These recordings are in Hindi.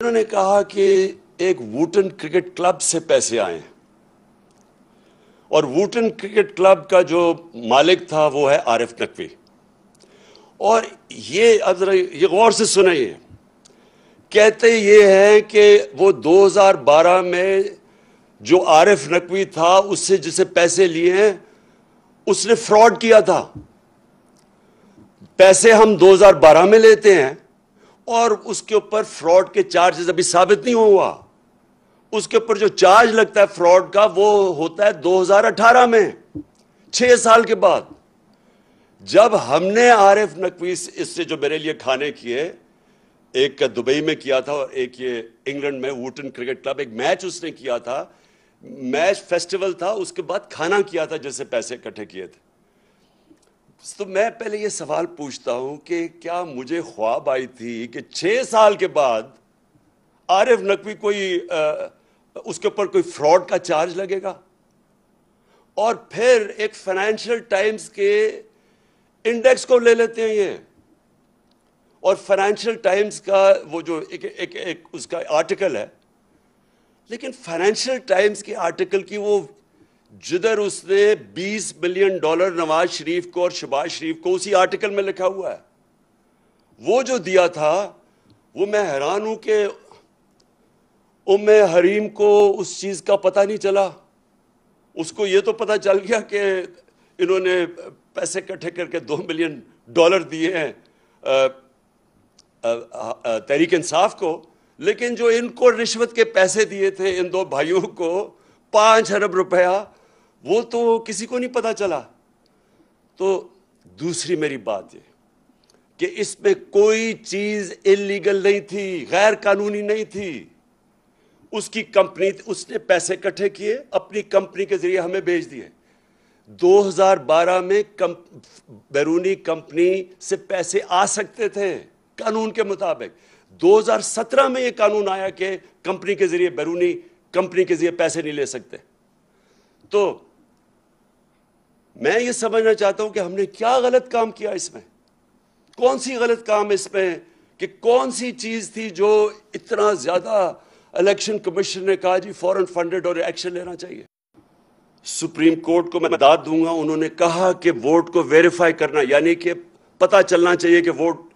उन्होंने कहा कि एक वूटन क्रिकेट क्लब से पैसे आए और वूटन क्रिकेट क्लब का जो मालिक था वो है आरिफ नकवी और ये ये गौर से सुनाइए कहते ये हैं कि वो 2012 में जो आरिफ नकवी था उससे जिसे पैसे लिए हैं उसने फ्रॉड किया था पैसे हम 2012 में लेते हैं और उसके ऊपर फ्रॉड के चार्जेस अभी साबित नहीं हुआ उसके ऊपर जो चार्ज लगता है फ्रॉड का वो होता है 2018 में छह साल के बाद जब हमने आरिफ नकवी इससे जो मेरे लिए खाने किए एक दुबई में किया था और एक ये इंग्लैंड में वूटन क्रिकेट क्लब एक मैच उसने किया था मैच फेस्टिवल था उसके बाद खाना किया था जिससे पैसे इकट्ठे किए थे तो मैं पहले ये सवाल पूछता हूं कि क्या मुझे ख्वाब आई थी कि छह साल के बाद आरिफ नकवी कोई आ, उसके ऊपर कोई फ्रॉड का चार्ज लगेगा और फिर एक फाइनेंशियल टाइम्स के इंडेक्स को ले लेते हैं ये और फाइनेंशियल टाइम्स का वो जो एक एक, एक उसका आर्टिकल है लेकिन फाइनेंशियल टाइम्स के आर्टिकल की वो जिधर उसने 20 बिलियन डॉलर नवाज शरीफ को और शबाज शरीफ को उसी आर्टिकल में लिखा हुआ है वो जो दिया था वो मैं हैरान हूं कि उम हरीम को उस चीज़ का पता नहीं चला उसको ये तो पता चल गया कि इन्होंने पैसे इकट्ठे करके दो मिलियन डॉलर दिए हैं तहरीक इंसाफ को लेकिन जो इनको रिश्वत के पैसे दिए थे इन दो भाइयों को पांच अरब रुपया वो तो किसी को नहीं पता चला तो दूसरी मेरी बात ये कि इसमें कोई चीज इलीगल नहीं थी गैर कानूनी नहीं थी उसकी कंपनी उसने पैसे इकट्ठे किए अपनी कंपनी के जरिए हमें भेज दिए 2012 में कम, बैरूनी कंपनी से पैसे आ सकते थे कानून के मुताबिक 2017 में यह कानून आया कि कंपनी के जरिए बैरूनी कंपनी के जरिए पैसे नहीं ले सकते तो मैं ये समझना चाहता हूं कि हमने क्या गलत काम किया इसमें कौन सी गलत काम इसमें कि कौन सी चीज थी जो इतना ज्यादा इलेक्शन कमीशन ने कहा जी फॉरन फंडेड और एक्शन लेना चाहिए सुप्रीम कोर्ट को मैं दाद दूंगा उन्होंने कहा कि वोट को वेरीफाई करना यानी कि पता चलना चाहिए कि वोट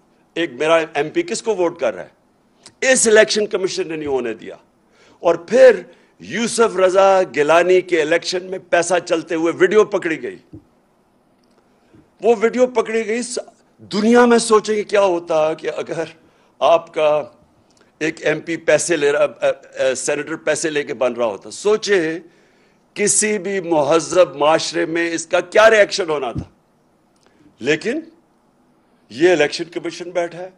एक मेरा एमपी किसको वोट कर रहा है इस इलेक्शन कमीशन ने नहीं होने दिया और फिर यूसुफ रजा गिलानी के इलेक्शन में पैसा चलते हुए वीडियो पकड़ी गई वो वीडियो पकड़ी गई दुनिया में सोचेंगे क्या होता कि अगर आपका एक एमपी पैसे ले रहा सेनेटर पैसे लेके बन रहा होता सोचे किसी भी महजब माशरे में इसका क्या रिएक्शन होना था लेकिन ये इलेक्शन कमीशन बैठा है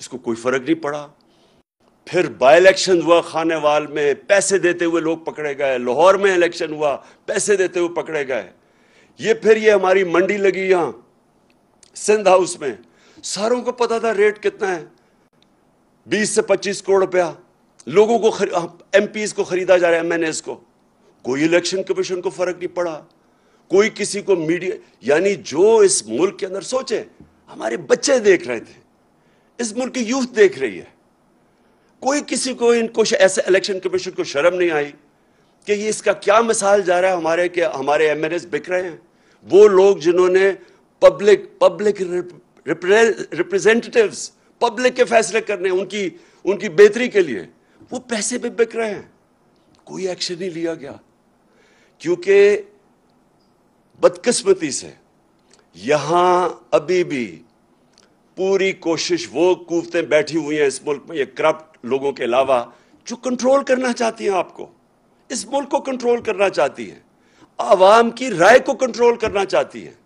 इसको कोई फर्क नहीं पड़ा फिर बाई इलेक्शन हुआ खाने वाल में पैसे देते हुए लोग पकड़े गए लाहौर में इलेक्शन हुआ पैसे देते हुए पकड़े गए ये फिर ये हमारी मंडी लगी यहां सिंध हाउस में सारों को पता था रेट कितना है बीस से पच्चीस करोड़ रुपया लोगों को एम को खरीदा जा रहा है एम एन को कोई इलेक्शन कमीशन को फर्क नहीं पड़ा कोई किसी को मीडिया यानी जो इस मुल्क के अंदर सोचे हमारे बच्चे देख रहे थे इस मुल्क की यूथ देख रही है कोई किसी को इनको ऐसे इलेक्शन कमीशन को शर्म नहीं आई कि ये इसका क्या मिसाल जा रहा है हमारे के हमारे एम बिक रहे हैं वो लोग जिन्होंने पब्लिक पब्लिक रिप्रेजेंटेटिव्स पब्लिक के फैसले करने उनकी उनकी बेहतरी के लिए वो पैसे भी बिक रहे हैं कोई एक्शन नहीं लिया गया क्योंकि बदकिस्मती से यहां अभी भी पूरी कोशिश वो कुतें बैठी हुई हैं इस मुल्क में ये करप्ट लोगों के अलावा जो कंट्रोल करना चाहती हैं आपको इस मुल्क को कंट्रोल करना चाहती हैं आवाम की राय को कंट्रोल करना चाहती हैं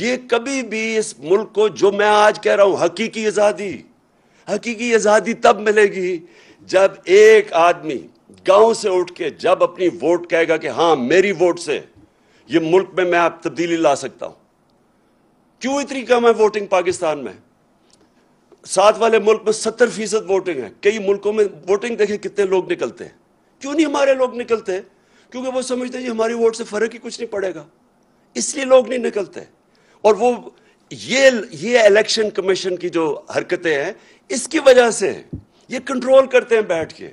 ये कभी भी इस मुल्क को जो मैं आज कह रहा हूं हकीकी आज़ादी हकीकी आज़ादी तब मिलेगी जब एक आदमी गांव से उठ के जब अपनी वोट कहेगा कि हां मेरी वोट से ये मुल्क में मैं आप तब्दीली ला सकता हूं क्यों इतनी कम है वोटिंग पाकिस्तान में साथ वाले मुल्क में सत्तर फीसद वोटिंग है कई मुल्कों में वोटिंग देखें कितने लोग निकलते हैं क्यों नहीं हमारे लोग निकलते क्योंकि वो समझते हैं हमारी वोट से फर्क ही कुछ नहीं पड़ेगा इसलिए लोग नहीं निकलते और वो ये ये इलेक्शन कमीशन की जो हरकतें हैं इसकी वजह से ये कंट्रोल करते हैं बैठ के